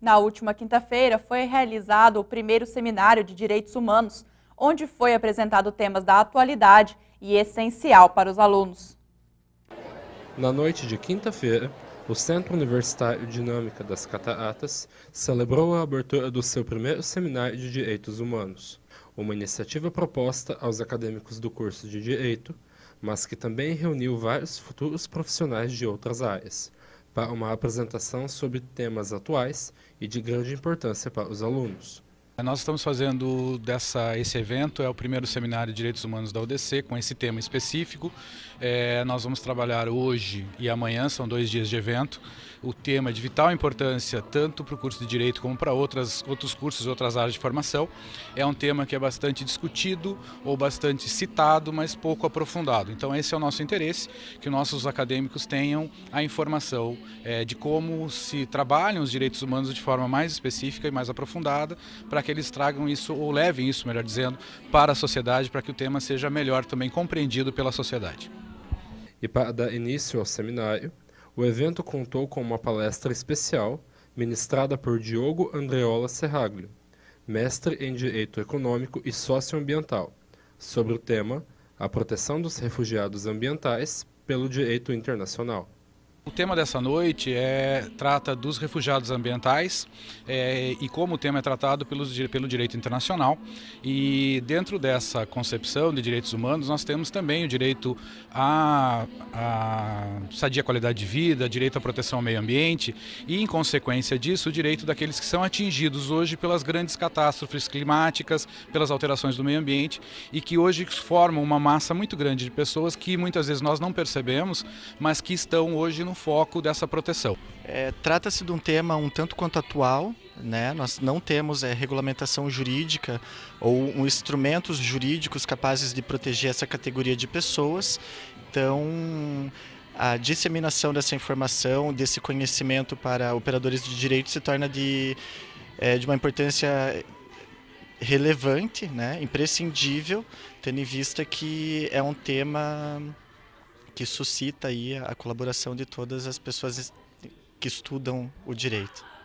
Na última quinta-feira foi realizado o primeiro seminário de direitos humanos, onde foi apresentado temas da atualidade e essencial para os alunos. Na noite de quinta-feira, o Centro Universitário Dinâmica das Cataratas celebrou a abertura do seu primeiro seminário de direitos humanos, uma iniciativa proposta aos acadêmicos do curso de direito, mas que também reuniu vários futuros profissionais de outras áreas, para uma apresentação sobre temas atuais e de grande importância para os alunos. Nós estamos fazendo dessa, esse evento, é o primeiro seminário de Direitos Humanos da UDC, com esse tema específico. É, nós vamos trabalhar hoje e amanhã, são dois dias de evento. O tema é de vital importância, tanto para o curso de Direito como para outras, outros cursos, outras áreas de formação. É um tema que é bastante discutido ou bastante citado, mas pouco aprofundado. Então esse é o nosso interesse, que nossos acadêmicos tenham a informação é, de como se trabalham os direitos humanos de forma mais específica e mais aprofundada, para que eles tragam isso, ou levem isso, melhor dizendo, para a sociedade, para que o tema seja melhor também compreendido pela sociedade. E para dar início ao seminário, o evento contou com uma palestra especial ministrada por Diogo Andreola Serraglio, mestre em Direito Econômico e Socioambiental, sobre o tema A Proteção dos Refugiados Ambientais pelo Direito Internacional. O tema dessa noite é, trata dos refugiados ambientais é, e como o tema é tratado pelos, pelo direito internacional. E dentro dessa concepção de direitos humanos, nós temos também o direito à, sadia qualidade de vida, direito à proteção ao meio ambiente e, em consequência disso, o direito daqueles que são atingidos hoje pelas grandes catástrofes climáticas, pelas alterações do meio ambiente e que hoje formam uma massa muito grande de pessoas que muitas vezes nós não percebemos, mas que estão hoje no foco dessa proteção. É, Trata-se de um tema um tanto quanto atual, né? Nós não temos é, regulamentação jurídica ou um, instrumentos jurídicos capazes de proteger essa categoria de pessoas. Então, a disseminação dessa informação, desse conhecimento para operadores de direito se torna de, é, de uma importância relevante, né? imprescindível, tendo em vista que é um tema que suscita aí a colaboração de todas as pessoas que estudam o direito.